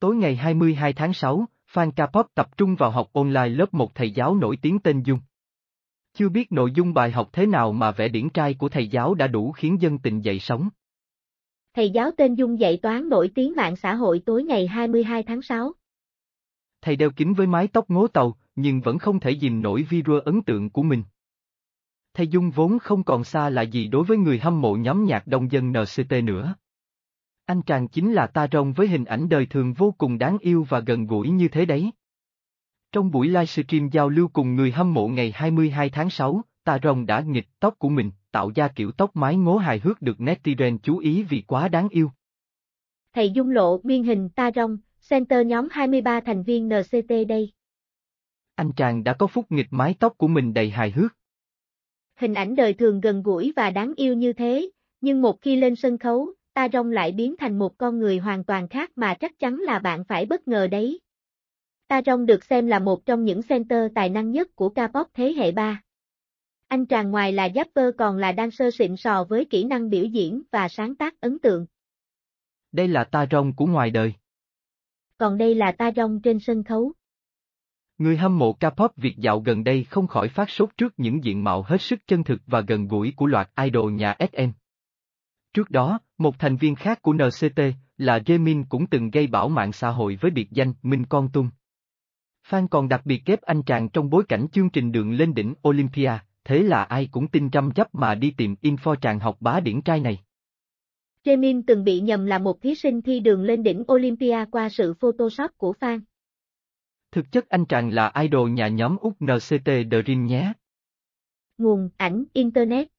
Tối ngày 22 tháng 6, Phan Kapop tập trung vào học online lớp một thầy giáo nổi tiếng tên Dung. Chưa biết nội dung bài học thế nào mà vẻ điển trai của thầy giáo đã đủ khiến dân tình dậy sóng. Thầy giáo tên Dung dạy toán nổi tiếng mạng xã hội tối ngày 22 tháng 6. Thầy đeo kính với mái tóc ngố tàu, nhưng vẫn không thể dìm nổi video ấn tượng của mình. Thầy Dung vốn không còn xa lạ gì đối với người hâm mộ nhóm nhạc đông dân NCT nữa. Anh chàng chính là ta rồng với hình ảnh đời thường vô cùng đáng yêu và gần gũi như thế đấy. Trong buổi livestream giao lưu cùng người hâm mộ ngày 22 tháng 6, ta rồng đã nghịch tóc của mình, tạo ra kiểu tóc mái ngố hài hước được netizen chú ý vì quá đáng yêu. Thầy Dung Lộ biên hình ta rồng, center nhóm 23 thành viên NCT đây. Anh chàng đã có phút nghịch mái tóc của mình đầy hài hước. Hình ảnh đời thường gần gũi và đáng yêu như thế, nhưng một khi lên sân khấu, ta rong lại biến thành một con người hoàn toàn khác mà chắc chắn là bạn phải bất ngờ đấy. Ta rong được xem là một trong những center tài năng nhất của K-pop thế hệ 3. Anh chàng ngoài là rapper còn là dancer xịn sò với kỹ năng biểu diễn và sáng tác ấn tượng. Đây là ta rong của ngoài đời. Còn đây là ta rong trên sân khấu. Người hâm mộ K-pop Việt dạo gần đây không khỏi phát sốt trước những diện mạo hết sức chân thực và gần gũi của loạt idol nhà SM. Trước đó, một thành viên khác của NCT là Jaemin cũng từng gây bảo mạng xã hội với biệt danh Minh Con Tung. Phan còn đặc biệt kép anh chàng trong bối cảnh chương trình đường lên đỉnh Olympia, thế là ai cũng tin chăm chấp mà đi tìm info chàng học bá điển trai này. Jaemin từng bị nhầm là một thí sinh thi đường lên đỉnh Olympia qua sự photoshop của Phan. Thực chất anh chàng là idol nhà nhóm Úc NCT The Ring nhé. Nguồn ảnh Internet